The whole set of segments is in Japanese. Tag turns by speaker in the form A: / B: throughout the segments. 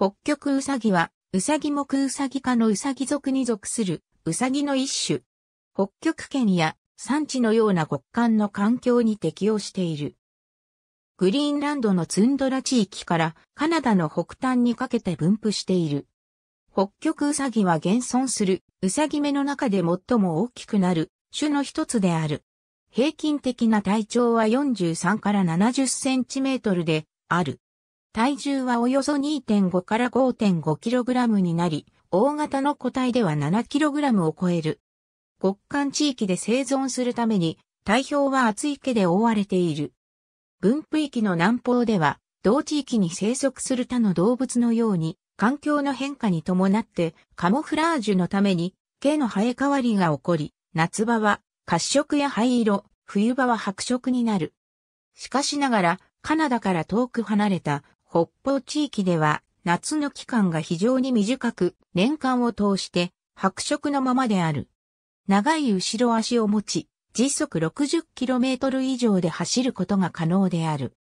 A: 北極ウサギは、ウサギ目ウサギ科のウサギ属に属する、ウサギの一種。北極圏や山地のような極寒の環境に適応している。グリーンランドのツンドラ地域からカナダの北端にかけて分布している。北極ウサギは現存するウサギ目の中で最も大きくなる種の一つである。平均的な体長は43から70センチメートルである。体重はおよそ2.5から 5.5kg になり、大型の個体では 7kg を超える。極寒地域で生存するために、体表は厚い毛で覆われている。分布域の南方では、同地域に生息する他の動物のように、環境の変化に伴って、カモフラージュのために、毛の生え変わりが起こり、夏場は褐色や灰色、冬場は白色になる。しかしながら、カナダから遠く離れた北方地域では夏の期間が非常に短く、年間を通して白色のままである。長い後ろ足を持ち、時速 60km 以上で走ることが可能である。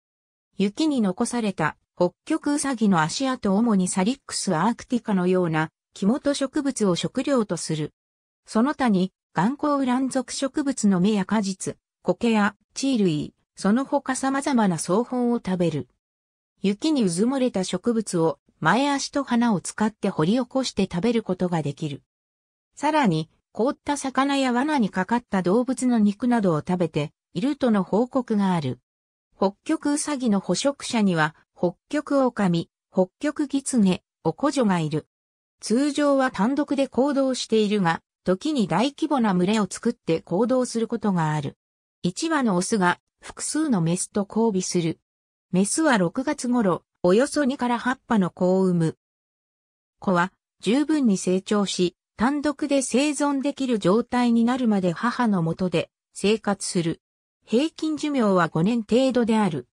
A: 雪に残された北極ウサギの足跡主にサリックスアークティカのような木本植物を食料とする。その他に眼光乱属植物の芽や果実、苔や地類、その他様々な草本を食べる。雪にうずもれた植物を前足と花を使って掘り起こして食べることができる。さらに、凍った魚や罠にかかった動物の肉などを食べているとの報告がある。北極ウサギの捕食者には、北極狼、北極ギツネ、オコジョがいる。通常は単独で行動しているが、時に大規模な群れを作って行動することがある。一羽のオスが複数のメスと交尾するメスは6月頃、およそ2から8羽の子を産む。子は十分に成長し、単独で生存できる状態になるまで母のもとで生活する。平均寿命は5年程度である。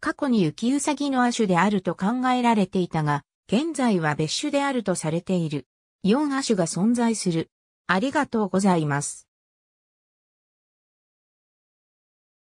A: 過去に雪うさぎの亜種であると考えられていたが、現在は別種であるとされている。4亜種が存在する。ありがとうございます。